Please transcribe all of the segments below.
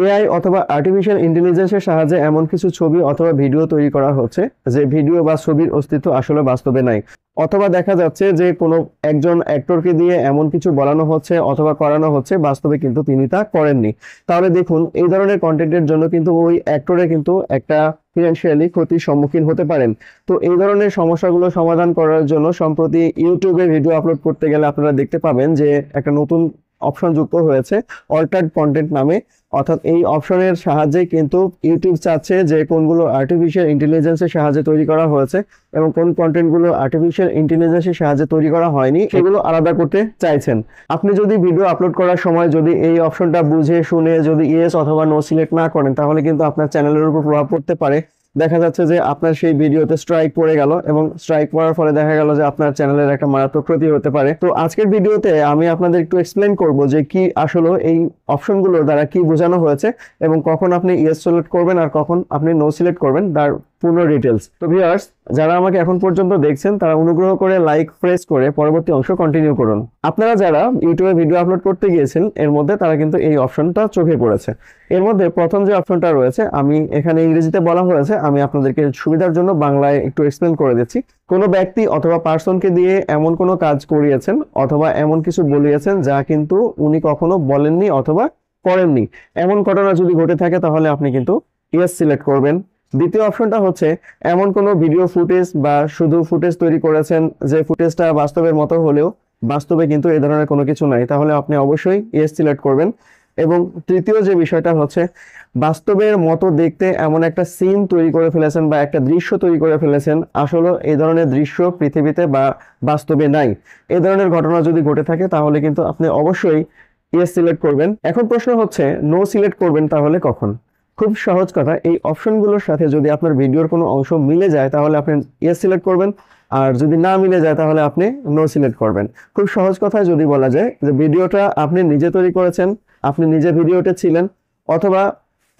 AI অথবা artificial ইন্টেলিজেন্সের সাহায্যে এমন কিছু ছবি অথবা ভিডিও তৈরি করা হচ্ছে যে ভিডিও বা ছবির অস্তিত্ব আসলে বাস্তবে নাই অথবা দেখা যাচ্ছে যে কোনো একজন অ্যাক্টরকে দিয়ে এমন কিছু বলানো হচ্ছে অথবা করানো হচ্ছে বাস্তবে কিন্তু তিনি তা করেননি তাহলে দেখুন এই ধরনের কন্টেন্টের জন্য কিন্তু ওই অ্যাক্টরে কিন্তু একটা ফিনান্সিয়ালি ক্ষতির সম্মুখীন হতে পারেন তো এই ধরনের সমস্যাগুলো সমাধান করার জন্য সম্প্রতি ইউটিউবে ভিডিও আপলোড করতে গেলে আপনারা দেখতে পাবেন যে একটা নতুন অপশন যুক্ত হয়েছে অল্টার্ড কন্টেন্ট নামে অর্থাৎ এই অপশনের সাহায্যে কিন্তু ইউটিউব চাচ্ছে যে কোনগুলো আর্টিফিশিয়াল ইন্টেলিজেন্সের সাহায্যে তৈরি করা হয়েছে এবং কোন কন্টেন্টগুলো আর্টিফিশিয়াল ইন্টেলিজেন্সের সাহায্যে তৈরি করা হয়নি সেগুলো আলাদা করতে চাইছেন আপনি যদি ভিডিও আপলোড করার সময় যদি এই অপশনটা বুঝে শুনে যদি ইয়েস অথবা নো সিলেক্ট না করেন তাহলে কিন্তু আপনার চ্যানেলের উপর প্রভাব পড়তে পারে দেখা যাচ্ছে যে আপনার সেই ভিডিওতে স্ট্রাইক পড়ে গেল এবং স্ট্রাইক পড়ার ফলে দেখা গেল যে আপনার চ্যানেলের একটা মারাত্মক ক্ষতি হতে পারে তো আজকের ভিডিওতে আমি আপনাদের একটু এক্সপ্লেন করব যে কি আসলে এই অপশনগুলোর দ্বারা কি বোঝানো হয়েছে এবং কখন আপনি ইয়েস সিলেক্ট করবেন আর কখন আপনি নো সিলেক্ট করবেন তার পূর্ণ ডিটেলস তো ভিউয়ার্স যারা আমাকে এখন পর্যন্ত দেখছেন তারা অনুগ্রহ করে লাইক প্রেস করে পরবর্তী অংশ কন্টিনিউ করুন আপনারা যারা ইউটিউবে ভিডিও আপলোড করতে গিয়েছেন এর মধ্যে তারা কিন্তু এই অপশনটা চোখে পড়েছে এর মধ্যে প্রথম যে অপশনটা রয়েছে আমি এখানে ইংরেজিতে বলা হয়েছে আমি আপনাদেরকে সুবিধার জন্য বাংলায় একটু এক্সপ্লেন করে দিচ্ছি কোনো ব্যক্তি অথবা পার্সনকে দিয়ে এমন কোনো কাজ করিয়েছেন অথবা এমন কিছু বলিয়েছেন যা কিন্তু উনি কখনো বলেননি অথবা করেননি এমন ঘটনা যদি ঘটে থাকে তাহলে আপনি কিন্তু ইয়েস সিলেক্ট করবেন দ্বিতীয় অপশনটা হচ্ছে এমন কোনো ভিডিও ফুটেজ বা শুধু ফুটেজ তৈরি করেছেন যে ফুটেজটা বাস্তবের মতো হলেও বাস্তবে কিন্তু এ ধরনের কোনো কিছু নাই তাহলে আপনি অবশ্যই ইয়েস সিলেক্ট করবেন এবং তৃতীয় যে বিষয়টা হচ্ছে বাস্তবের মতো দেখতে এমন একটা সিন তৈরি করে ফেলেছেন বা একটা দৃশ্য তৈরি করে ফেলেছেন আসলে এই ধরনের দৃশ্য পৃথিবীতে বা বাস্তবে নাই এ ধরনের ঘটনা যদি ঘটে থাকে তাহলে কিন্তু আপনি অবশ্যই ইয়েস সিলেক্ট করবেন এখন প্রশ্ন হচ্ছে নো সিলেক্ট করবেন তাহলে কখন খুব সহজ কথা এই অপশনগুলোর সাথে যদি আপনার ভিডিওর কোনো অংশ মিলে যায় তাহলে আপনি ইয়েস সিলেক্ট করবেন আর যদি না মিলে যায় তাহলে আপনি নো সিলেক্ট করবেন খুব সহজ কথায় যদি বলা যায় যে ভিডিওটা আপনি নিজে তৈরি করেছেন আপনি নিজে ভিডিওতে ছিলেন অথবা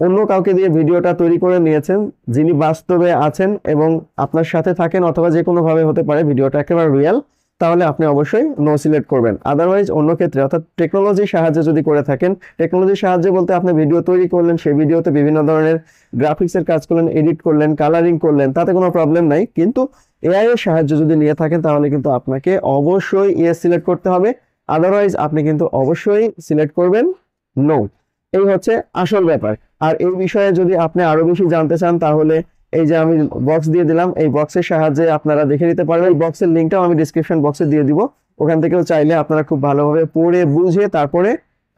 অন্য কাউকে দিয়ে ভিডিওটা তৈরি করে নিয়েছেন যিনি বাস্তবে আছেন এবং আপনার সাথে থাকেন অথবা যে কোনোভাবে হতে পারে ভিডিওটা একেবারে রিয়েল তাহলে আপনি অবশ্যই নো সিলেক্ট করবেন আদারওয়াইজ অন্য ক্ষেত্রে অর্থাৎ টেকনোলজির সাহায্যে যদি করে থাকেন টেকনোলজির সাহায্যে বলতে আপনি ভিডিও তৈরি করলেন সেই ভিডিওতে বিভিন্ন ধরনের গ্রাফিক্সের কাজ করলেন এডিট করলেন কালারিং করলেন তাতে কোনো প্রবলেম নাই কিন্তু এআই এর সাহায্য যদি নিয়ে থাকেন তাহলে কিন্তু আপনাকে অবশ্যই ইয়ে সিলেক্ট করতে হবে আদারওয়াইজ আপনি কিন্তু অবশ্যই সিলেক্ট করবেন নো এই হচ্ছে আসল ব্যাপার আর এই বিষয়ে যদি আপনি আরও বেশি জানতে চান তাহলে এই যে আমি বক্স দিয়ে দিলাম এই বক্সের সাহায্যে আপনারা দেখে নিতে পারবেন বক্সের লিঙ্কটাও আমি ডিসক্রিপশন বক্সে দিয়ে দিব ওখান থেকেও চাইলে আপনারা খুব ভালোভাবে পড়ে বুঝে তারপরে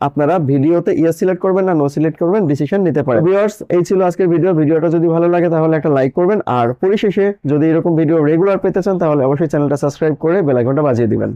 আপনারা ভিডিওতে ইয়ে সিলেক্ট করবেন না নো সিলেক্ট করবেন ডিসিশন নিতে পারেন ভিউয়ার্স এই ছিল আজকের ভিডিও ভিডিওটা যদি ভালো লাগে তাহলে একটা লাইক করবেন আর পরিশেষে যদি এরকম ভিডিও রেগুলার পেতে চান তাহলে অবশ্যই চ্যানেলটা সাবস্ক্রাইব করে বেলাইকনটা বাজিয়ে দিবেন